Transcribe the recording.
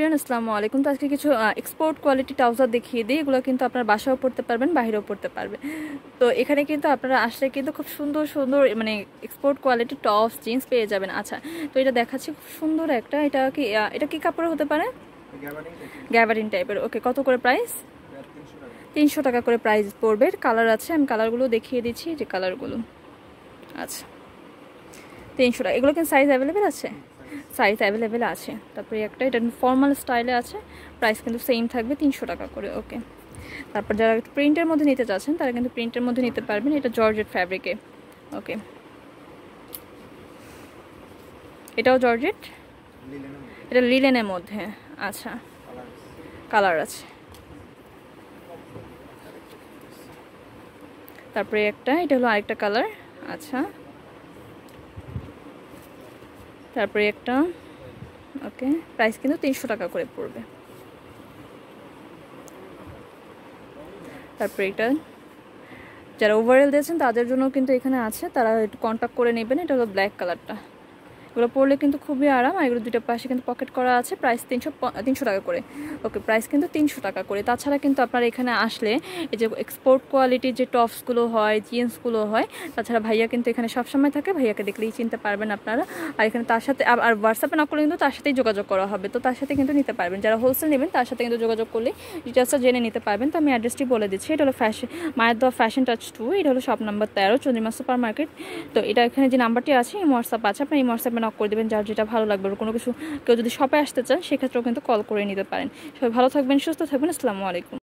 everyone আসসালামু আলাইকুম তো আজকে কিছু এক্সপোর্ট কোয়ালিটি ট্রাউজার দেখিয়ে দিই এগুলো কিন্তু আপনার বাসাও পড়তে পারবেন বাহিরেও পড়তে পারবেন তো এখানে কিন্তু আপনারা আসলে কিন্তু খুব সুন্দর সুন্দর মানে এক্সপোর্ট কোয়ালিটি টপস জিন্স পেয়ে যাবেন আচ্ছা তো এটা দেখাচ্ছি খুব সুন্দর একটা এটা কি এটা কি কাপড় হতে পারে গ্যাভারিন টাইপের ওকে কত করে প্রাইস তিনশো টাকা করে প্রাইস পড়বে কালার আছে আমি কালারগুলো দেখিয়ে দিচ্ছি যে কালারগুলো আচ্ছা তিনশো টাকা এগুলো কিন্তু সাইজ অ্যাভেলেবেল আছে সাইজ অ্যাভেলেবেল আছে তারপরে একটা এটা ফর্মাল স্টাইলে আছে প্রাইস কিন্তু সেম থাকবে তিনশো টাকা করে ওকে তারপর যারা প্রিন্টের মধ্যে নিতে চাচ্ছেন তারা কিন্তু প্রিন্টের মধ্যে নিতে পারবেন এটা জর্জেট ফ্যাব্রিকে ওকে এটাও জর্জেট এটা লিলেনের মধ্যে আচ্ছা কালার আছে তারপরে একটা এটা হলো আরেকটা কালার আচ্ছা তারপরে একটা ওকে প্রাইস কিন্তু তিনশো টাকা করে পড়বে তারপরে এটা যারা ওভারঅল দিয়েছেন তাদের জন্য কিন্তু এখানে আছে তারা একটু কন্ট্যাক্ট করে নেবেন এটা হলো ব্ল্যাক কালারটা এগুলো পড়লে কিন্তু খুবই আরাম আর এগুলো দুটো পাশে কিন্তু পকেট করা আছে প্রাইস তিনশো তিনশো টাকা করে ওকে প্রাইস কিন্তু তিনশো টাকা করে তাছাড়া কিন্তু আপনার এখানে আসলে এই যে এক্সপোর্ট কোয়ালিটির যে টপসগুলো হয় জিন্সগুলো হয় তাছাড়া ভাইয়া কিন্তু এখানে সবসময় থাকে ভাইয়াকে দেখলেই চিনতে পারবেন আপনারা আর এখানে তার সাথে আর হোয়াটসঅ্যাপে না করলে কিন্তু তার সাথেই যোগাযোগ করা হবে তো তার সাথে কিন্তু নিতে পারবেন যারা হোলসেল নেবেন তার সাথে কিন্তু যোগাযোগ করলে ডিটেলসটা জেনে নিতে পারবেন তো আমি অ্যাড্রেসটি বলে দিচ্ছি এটা হলো ফ্যাশন মায়ের দেওয়া ফ্যাশন টাচ টু এটা হলো শপ নাম্বার তেরো চন্দ্রিমা সুপার মার্কেট তো এটা এখানে যে নাম্বারটি আছে এই হোয়াটসঅ্যাপ আছে আপনার এই হোয়াটসঅ্যাপ করবেন অফ করে দেবেন যার যেটা ভালো লাগবে কোনো কিছু কেউ যদি সবাই আসতে চান সেক্ষেত্রেও কিন্তু কল করে নিতে পারেন সবাই ভালো থাকবেন সুস্থ থাকবেন আসসালামু আলাইকুম